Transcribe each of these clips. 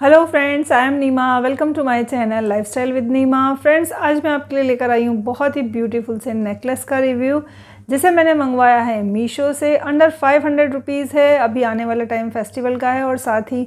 hello friends I am Neema welcome to my channel lifestyle with Neema friends आज मैं आपके लिए लेकर आई हूँ बहुत ही ब्यूटीफुल से नेकलेस का रिव्यू जिसे मैंने मंगवाया है मीशो से अंडर फाइव हंड्रेड रुपीज़ है अभी आने वाला टाइम फेस्टिवल का है और साथ ही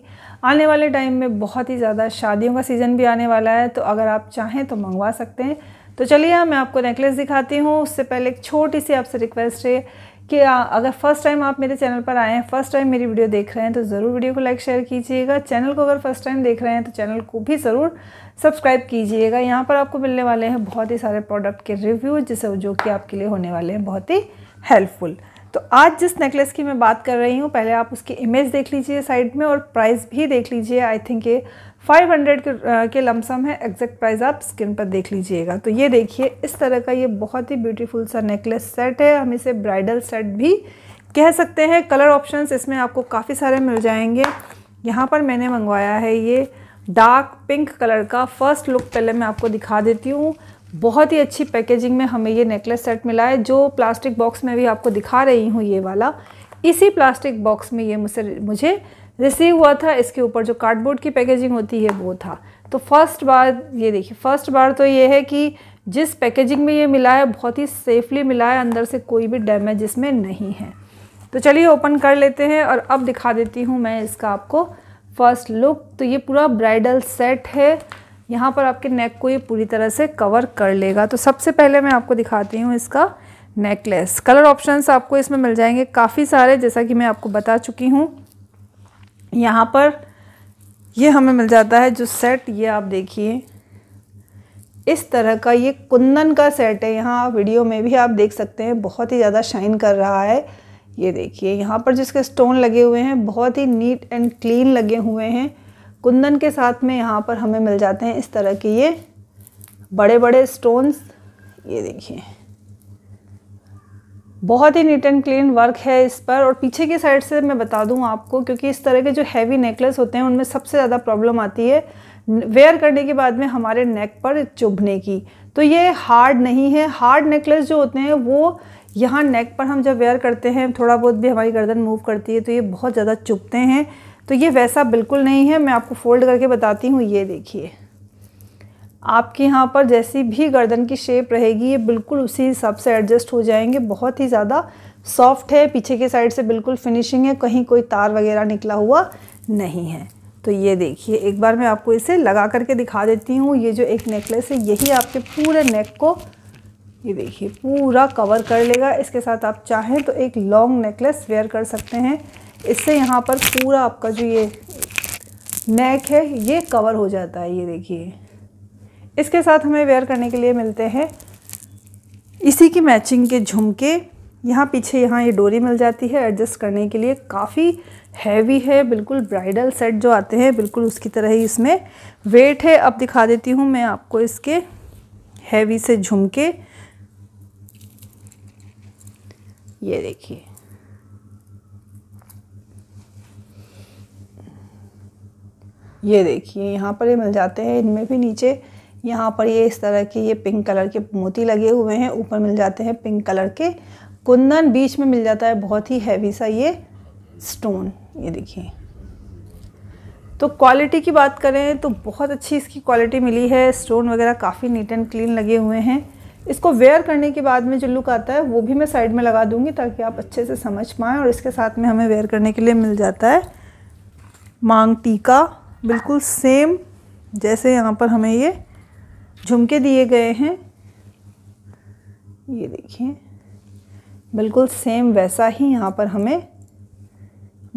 आने वाले टाइम में बहुत ही ज़्यादा शादियों का सीज़न भी आने वाला है तो अगर आप चाहें तो मंगवा सकते हैं तो चलिए मैं आपको नेकलेस दिखाती हूँ उससे पहले एक छोटी सी आपसे रिक्वेस्ट है कि अगर फर्स्ट टाइम आप मेरे चैनल पर आए हैं फर्स्ट टाइम मेरी वीडियो देख रहे हैं तो ज़रूर वीडियो को लाइक शेयर कीजिएगा चैनल को अगर फर्स्ट टाइम देख रहे हैं तो चैनल को भी ज़रूर सब्सक्राइब कीजिएगा यहाँ पर आपको मिलने वाले हैं बहुत ही सारे प्रोडक्ट के रिव्यू जिससे जो कि आपके लिए होने वाले हैं बहुत ही हेल्पफुल तो आज जिस नेकलेस की मैं बात कर रही हूँ पहले आप उसकी इमेज देख लीजिए साइड में और प्राइस भी देख लीजिए आई थिंक ये फाइव हंड्रेड के के लमसम है एग्जैक्ट प्राइस आप स्क्रीन पर देख लीजिएगा तो ये देखिए इस तरह का ये बहुत ही ब्यूटीफुल सा नेकलेस सेट है हम इसे ब्राइडल सेट भी कह सकते हैं कलर ऑप्शंस इसमें आपको काफ़ी सारे मिल जाएंगे यहाँ पर मैंने मंगवाया है ये डार्क पिंक कलर का फर्स्ट लुक पहले मैं आपको दिखा देती हूँ बहुत ही अच्छी पैकेजिंग में हमें ये नेकलेस सेट मिला है जो प्लास्टिक बॉक्स में भी आपको दिखा रही हूँ ये वाला इसी प्लास्टिक बॉक्स में ये मुझसे मुझे रिसीव हुआ था इसके ऊपर जो कार्डबोर्ड की पैकेजिंग होती है वो था तो फर्स्ट बार ये देखिए फर्स्ट बार तो ये है कि जिस पैकेजिंग में ये मिला है बहुत ही सेफली मिला है अंदर से कोई भी डैमेज इसमें नहीं है तो चलिए ओपन कर लेते हैं और अब दिखा देती हूँ मैं इसका आपको फर्स्ट लुक तो ये पूरा ब्राइडल सेट है यहाँ पर आपके नेक को ये पूरी तरह से कवर कर लेगा तो सबसे पहले मैं आपको दिखाती हूँ इसका नेकलेस कलर ऑप्शंस आपको इसमें मिल जाएंगे काफ़ी सारे जैसा कि मैं आपको बता चुकी हूँ यहाँ पर ये हमें मिल जाता है जो सेट ये आप देखिए इस तरह का ये कुंदन का सेट है यहाँ वीडियो में भी आप देख सकते हैं बहुत ही ज़्यादा शाइन कर रहा है ये देखिए यहाँ पर जिसके स्टोन लगे हुए हैं बहुत ही नीट एंड क्लीन लगे हुए हैं कुंदन के साथ में यहाँ पर हमें मिल जाते हैं इस तरह के ये बड़े बड़े स्टोन्स ये देखिए बहुत ही नीट एंड क्लीन वर्क है इस पर और पीछे की साइड से मैं बता दूं आपको क्योंकि इस तरह के जो हैवी नेकलेस होते हैं उनमें सबसे ज़्यादा प्रॉब्लम आती है वेयर करने के बाद में हमारे नेक पर चुभने की तो ये हार्ड नहीं है हार्ड नेकलेस जो होते हैं वो यहाँ नेक पर हम जब वेयर करते हैं थोड़ा बहुत भी हमारी गर्दन मूव करती है तो ये बहुत ज़्यादा चुभते हैं तो ये वैसा बिल्कुल नहीं है मैं आपको फोल्ड करके बताती हूँ ये देखिए आपके यहाँ पर जैसी भी गर्दन की शेप रहेगी ये बिल्कुल उसी हिसाब से एडजस्ट हो जाएंगे बहुत ही ज़्यादा सॉफ्ट है पीछे के साइड से बिल्कुल फिनिशिंग है कहीं कोई तार वगैरह निकला हुआ नहीं है तो ये देखिए एक बार मैं आपको इसे लगा करके दिखा देती हूँ ये जो एक नेकलेस है यही आपके पूरे नेक को ये देखिए पूरा कवर कर लेगा इसके साथ आप चाहें तो एक लॉन्ग नेकलेस वेयर कर सकते हैं इससे यहाँ पर पूरा आपका जो ये नेक है ये कवर हो जाता है ये देखिए इसके साथ हमें वेयर करने के लिए मिलते हैं इसी की मैचिंग के झुमके यहाँ पीछे यहाँ ये डोरी मिल जाती है एडजस्ट करने के लिए काफ़ी हैवी है बिल्कुल ब्राइडल सेट जो आते हैं बिल्कुल उसकी तरह ही इसमें वेट है अब दिखा देती हूँ मैं आपको इसके हैवी से झुमके ये देखिए ये देखिए यहाँ पर ये मिल जाते हैं इनमें भी नीचे यहाँ पर ये इस तरह के ये पिंक कलर के मोती लगे हुए हैं ऊपर मिल जाते हैं पिंक कलर के कुंदन बीच में मिल जाता है बहुत ही हैवी सा ये स्टोन ये देखिए तो क्वालिटी की बात करें तो बहुत अच्छी इसकी क्वालिटी मिली है स्टोन वगैरह काफ़ी नीट एंड क्लीन लगे हुए हैं इसको वेयर करने के बाद में जो लुक आता है वो भी मैं साइड में लगा दूंगी ताकि आप अच्छे से समझ पाएँ और इसके साथ में हमें वेयर करने के लिए मिल जाता है मांग टीका बिल्कुल सेम जैसे यहाँ पर हमें ये झुमके दिए गए हैं ये देखिए बिल्कुल सेम वैसा ही यहाँ पर हमें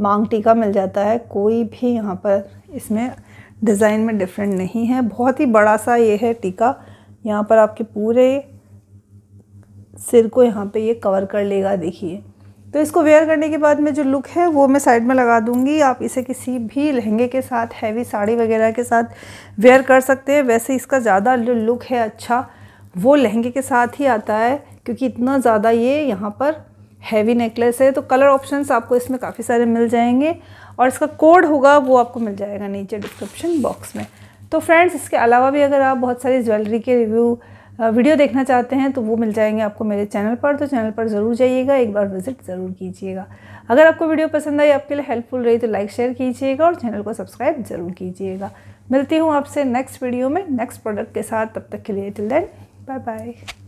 मांग टीका मिल जाता है कोई भी यहाँ पर इसमें डिज़ाइन में डिफरेंट नहीं है बहुत ही बड़ा सा ये है टीका यहाँ पर आपके पूरे सिर को यहाँ पे ये कवर कर लेगा देखिए तो इसको वेयर करने के बाद में जो लुक है वो मैं साइड में लगा दूंगी आप इसे किसी भी लहंगे के साथ हैवी साड़ी वगैरह के साथ वेयर कर सकते हैं वैसे इसका ज़्यादा जो लुक है अच्छा वो लहंगे के साथ ही आता है क्योंकि इतना ज़्यादा ये यहाँ पर हैवी नेकलेस है तो कलर ऑप्शंस आपको इसमें काफ़ी सारे मिल जाएंगे और इसका कोड होगा वो आपको मिल जाएगा नीचे डिस्क्रिप्शन बॉक्स में तो फ्रेंड्स इसके अलावा भी अगर आप बहुत सारी ज्वेलरी के रिव्यू वीडियो देखना चाहते हैं तो वो मिल जाएंगे आपको मेरे चैनल पर तो चैनल पर ज़रूर जाइएगा एक बार विज़िट ज़रूर कीजिएगा अगर आपको वीडियो पसंद आई आपके लिए हेल्पफुल रही तो लाइक शेयर कीजिएगा और चैनल को सब्सक्राइब ज़रूर कीजिएगा मिलती हूँ आपसे नेक्स्ट वीडियो में नेक्स्ट प्रोडक्ट के साथ तब तक के लिए टिल देन बाय बाय